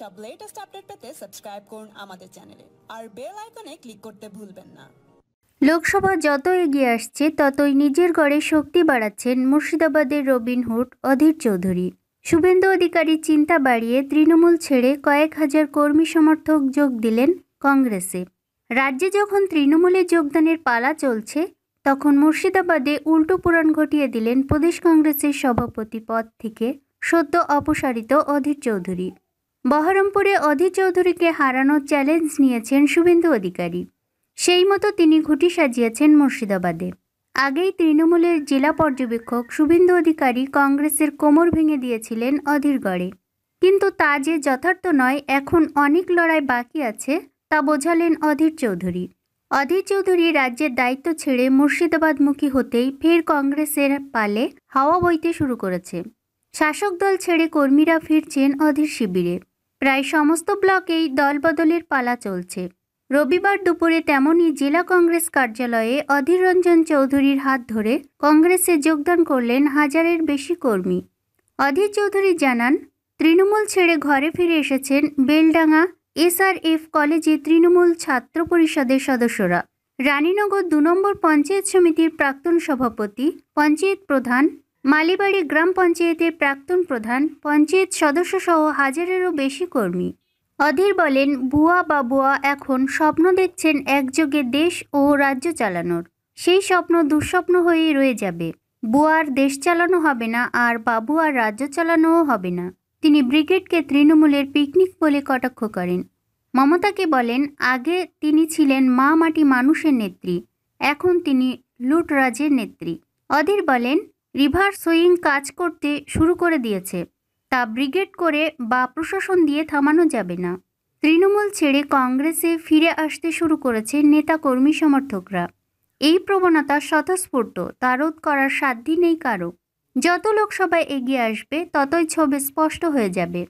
সব latest update পেতে subscribe করুন আমাদের চ্যানেলে আর বেল আইকনে ক্লিক করতে ভুলবেন না লোকসভা যত এগিয়ে আসছে ততই নিজের ঘরে শক্তি বাড়াচ্ছেন মুর্শিদাবাদের রবিনহুড অধীর চৌধুরী শুভেন্দু অধিকারী চিন্তা বাড়িয়ে তৃণমূল ছেড়ে কয়েক হাজার কর্মী সমর্থক যোগ দিলেন কংগ্রেসে রাজ্যে যখন তৃণমূলে যোগদানের পালা চলছে তখন মুর্শিদাবাদে উল্টো পুরাণ ঘটিয়ে দিলেন প্রদেশ কংগ্রেসের সভাপতি পদ থেকে সদ্য অপসারিত অধীর চৌধুরী বহরমপুরে অধীর চৌধুরীকে হারানোর চ্যালেঞ্জ নিয়েছেন শুভেন্দু অধিকারী সেই মতো তিনি ঘুটি সাজিয়েছেন মুর্শিদাবাদে আগেই তৃণমূলের জেলা পর্যবেক্ষক শুভেন্দু অধিকারী কংগ্রেসের কোমর ভেঙে দিয়েছিলেন অধীরগড়ে কিন্তু তা যে যথার্থ নয় এখন অনেক লড়াই বাকি আছে তা বোঝালেন অধীর চৌধুরী অধীর চৌধুরী রাজ্যের দায়িত্ব ছেড়ে মুর্শিদাবাদমুখী হতেই ফের কংগ্রেসের পালে হাওয়া বইতে শুরু করেছে শাসক দল ছেড়ে কর্মীরা ফিরছেন অধীর শিবিরে প্রায় সমস্ত ব্লকেই দলবদলের পালা চলছে রবিবার দুপুরে তেমনই জেলা কংগ্রেস কার্যালয়ে অধীর রঞ্জন চৌধুরীর হাত ধরে কংগ্রেসে যোগদান করলেন হাজারের বেশি কর্মী অধীর চৌধুরী জানান তৃণমূল ছেড়ে ঘরে ফিরে এসেছেন বেলডাঙ্গা এসআরএফ কলেজে তৃণমূল ছাত্র পরিষদের সদস্যরা রানীনগর দু নম্বর পঞ্চায়েত সমিতির প্রাক্তন সভাপতি পঞ্চায়েত প্রধান মালিবাড়ি গ্রাম পঞ্চায়েতের প্রাক্তন প্রধান পঞ্চায়েত সদস্য সহ হাজারেরও বেশি কর্মী অধীর বলেন বুয়া বা বুয়া এখন স্বপ্ন দেখছেন একযোগে দেশ ও রাজ্য চালানোর সেই স্বপ্ন দুঃস্বপ্ন হয়েই রয়ে যাবে বুয়ার দেশ চালানো হবে না আর বাবু আর রাজ্য চালানোও হবে না তিনি ব্রিগেডকে তৃণমূলের পিকনিক বলে কটাক্ষ করেন মমতাকে বলেন আগে তিনি ছিলেন মা মাটি মানুষের নেত্রী এখন তিনি লুটরাজের নেত্রী অধীর বলেন রিভার সুইং কাজ করতে শুরু করে দিয়েছে তা ব্রিগেড করে বা প্রশাসন দিয়ে থামানো যাবে না তৃণমূল ছেড়ে কংগ্রেসে ফিরে আসতে শুরু করেছে নেতাকর্মী সমর্থকরা এই প্রবণতা স্বতঃস্ফূর্ত তা রোধ করার সাধ্য নেই কারো যত লোকসভায় এগিয়ে আসবে ততই ছবি স্পষ্ট হয়ে যাবে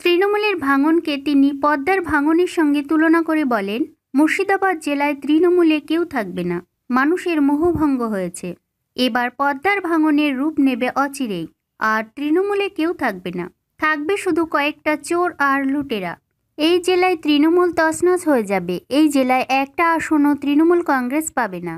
তৃণমূলের ভাঙনকে তিনি পদ্মার ভাঙনের সঙ্গে তুলনা করে বলেন মুর্শিদাবাদ জেলায় তৃণমূলে কেউ থাকবে না মানুষের মোহভঙ্গ হয়েছে এবার পদ্মার ভাঙনের রূপ নেবে অচিরেই আর তৃণমূলে কেউ থাকবে না থাকবে শুধু কয়েকটা চোর আর লুটেরা এই জেলায় তৃণমূল তছনছ হয়ে যাবে এই জেলায় একটা আসনও তৃণমূল কংগ্রেস পাবে না